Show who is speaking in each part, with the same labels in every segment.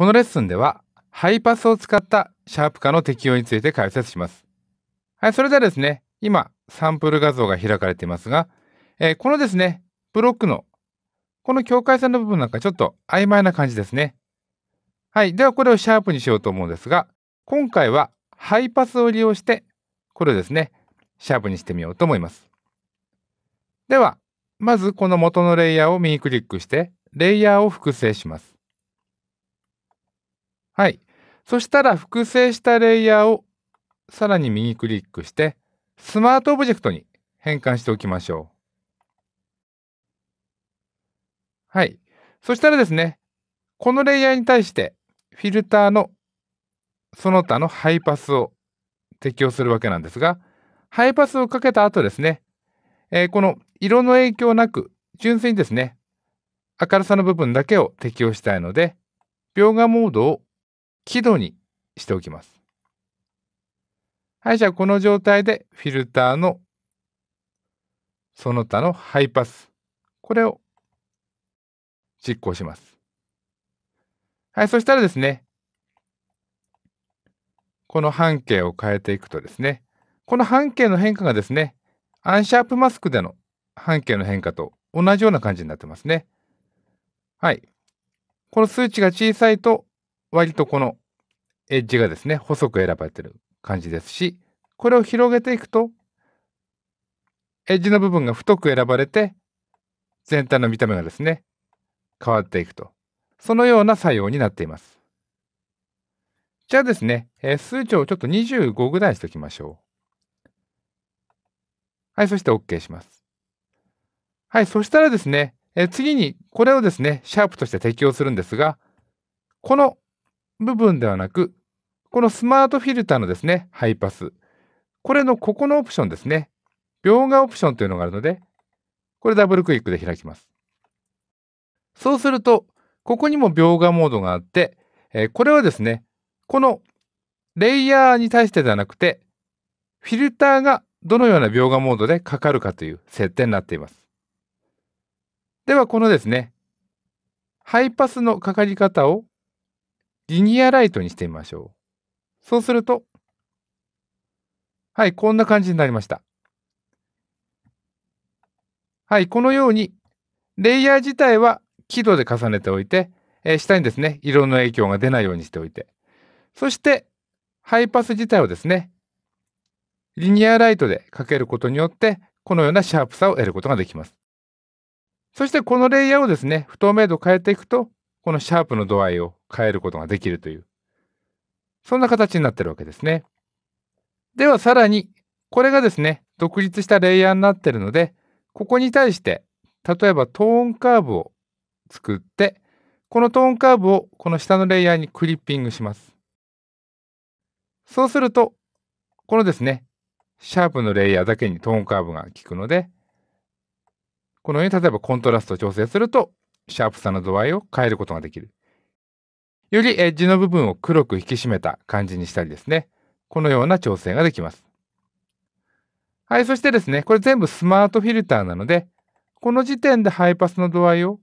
Speaker 1: このレッスンでは、ハイパスを使ったシャープ化の適用について解説します。はい、それではですね、今、サンプル画像が開かれていますが、えー、このですね、ブロックの、この境界線の部分なんかちょっと曖昧な感じですね。はい、ではこれをシャープにしようと思うんですが、今回はハイパスを利用して、これをですね、シャープにしてみようと思います。では、まずこの元のレイヤーを右クリックして、レイヤーを複製します。はい。そしたら複製したレイヤーをさらに右クリックしてスマートオブジェクトに変換しておきましょう。はい。そしたらですね、このレイヤーに対してフィルターのその他のハイパスを適用するわけなんですが、ハイパスをかけた後ですね、えー、この色の影響なく純粋にですね、明るさの部分だけを適用したいので、描画モードを輝度にしておきます。はい、じゃあこの状態でフィルターのその他のハイパス、これを実行します。はい、そしたらですね、この半径を変えていくとですね、この半径の変化がですね、アンシャープマスクでの半径の変化と同じような感じになってますね。はい。この数値が小さいと割とこのエッジがですね、細く選ばれてる感じですし、これを広げていくと、エッジの部分が太く選ばれて、全体の見た目がですね、変わっていくと。そのような作用になっています。じゃあですね、えー、数値をちょっと25ぐらいしておきましょう。はい、そして OK します。はい、そしたらですね、えー、次にこれをですね、シャープとして適用するんですが、この部分ではなく、このスマートフィルターのですね、ハイパス。これのここのオプションですね。描画オプションというのがあるので、これダブルクリックで開きます。そうすると、ここにも描画モードがあって、えー、これはですね、このレイヤーに対してではなくて、フィルターがどのような描画モードでかかるかという設定になっています。では、このですね、ハイパスのかかり方をリニアライトにしてみましょう。そうすると、はい、こんな感じになりました。はい、このように、レイヤー自体は輝度で重ねておいて、えー、下にですね、色の影響が出ないようにしておいて、そして、ハイパス自体をですね、リニアライトでかけることによって、このようなシャープさを得ることができます。そしてこのレイヤーをですね、不透明度を変えていくと、このシャープの度合いを変えることができるという、そんな形になってるわけですね。ではさらに、これがですね、独立したレイヤーになってるので、ここに対して、例えばトーンカーブを作って、このトーンカーブをこの下のレイヤーにクリッピングします。そうすると、このですね、シャープのレイヤーだけにトーンカーブが効くので、このように例えばコントラストを調整すると、シャープさの度合いを変えることができる。よりエッジの部分を黒く引き締めた感じにしたりですね。このような調整ができます。はい、そしてですね、これ全部スマートフィルターなので、この時点でハイパスの度合いを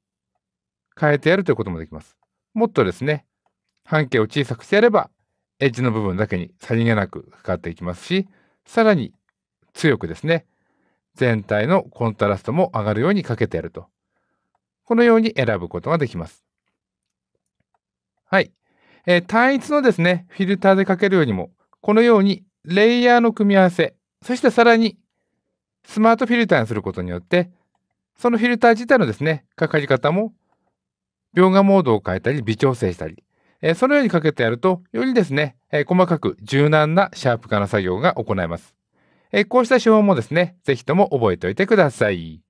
Speaker 1: 変えてやるということもできます。もっとですね、半径を小さくしてやれば、エッジの部分だけにさりげなくかかっていきますし、さらに強くですね、全体のコントラストも上がるようにかけてやると。このように選ぶことができます。はい。えー、単一のですね、フィルターでかけるよりも、このようにレイヤーの組み合わせ、そしてさらにスマートフィルターにすることによって、そのフィルター自体のですね、かかり方も、描画モードを変えたり、微調整したり、えー、そのようにかけてやると、よりですね、えー、細かく柔軟なシャープ化の作業が行えます。えー、こうした手法もですね、ぜひとも覚えておいてください。